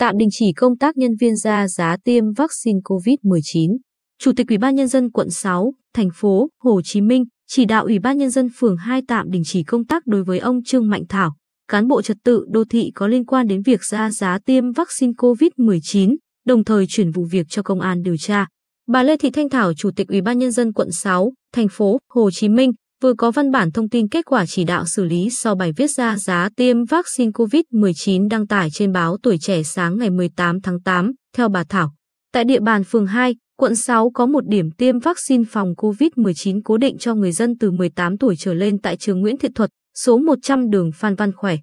tạm đình chỉ công tác nhân viên ra giá tiêm vaccine COVID-19. Chủ tịch Ủy ban Nhân dân quận 6, thành phố Hồ Chí Minh chỉ đạo Ủy ban Nhân dân phường 2 tạm đình chỉ công tác đối với ông Trương Mạnh Thảo, cán bộ trật tự đô thị có liên quan đến việc ra giá tiêm vaccine COVID-19, đồng thời chuyển vụ việc cho công an điều tra. Bà Lê Thị Thanh Thảo, Chủ tịch Ủy ban Nhân dân quận 6, thành phố Hồ Chí Minh, vừa có văn bản thông tin kết quả chỉ đạo xử lý sau bài viết ra giá tiêm vaccine COVID-19 đăng tải trên báo Tuổi Trẻ sáng ngày 18 tháng 8, theo bà Thảo. Tại địa bàn phường 2, quận 6 có một điểm tiêm vaccine phòng COVID-19 cố định cho người dân từ 18 tuổi trở lên tại trường Nguyễn Thiện Thuật, số 100 đường Phan Văn Khỏe.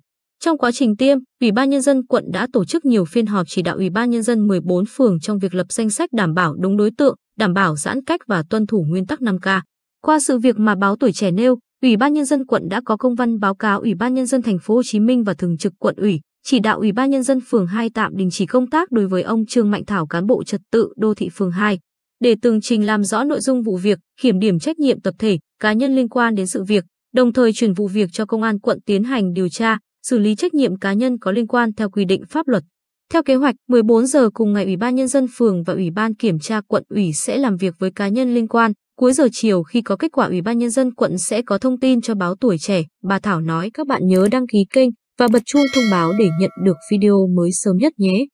Trong quá trình tiêm, Ủy ban nhân dân quận đã tổ chức nhiều phiên họp chỉ đạo Ủy ban nhân dân 14 phường trong việc lập danh sách đảm bảo đúng đối tượng, đảm bảo giãn cách và tuân thủ nguyên tắc 5K. Qua sự việc mà báo tuổi trẻ nêu, Ủy ban nhân dân quận đã có công văn báo cáo Ủy ban nhân dân thành phố Hồ Chí Minh và Thường trực quận ủy, chỉ đạo Ủy ban nhân dân phường 2 tạm đình chỉ công tác đối với ông Trương Mạnh Thảo cán bộ trật tự đô thị phường 2 để tường trình làm rõ nội dung vụ việc, kiểm điểm trách nhiệm tập thể, cá nhân liên quan đến sự việc, đồng thời chuyển vụ việc cho công an quận tiến hành điều tra, xử lý trách nhiệm cá nhân có liên quan theo quy định pháp luật. Theo kế hoạch, 14 giờ cùng ngày Ủy ban nhân dân phường và Ủy ban kiểm tra quận ủy sẽ làm việc với cá nhân liên quan, Cuối giờ chiều khi có kết quả Ủy ban Nhân dân quận sẽ có thông tin cho báo tuổi trẻ, bà Thảo nói các bạn nhớ đăng ký kênh và bật chuông thông báo để nhận được video mới sớm nhất nhé.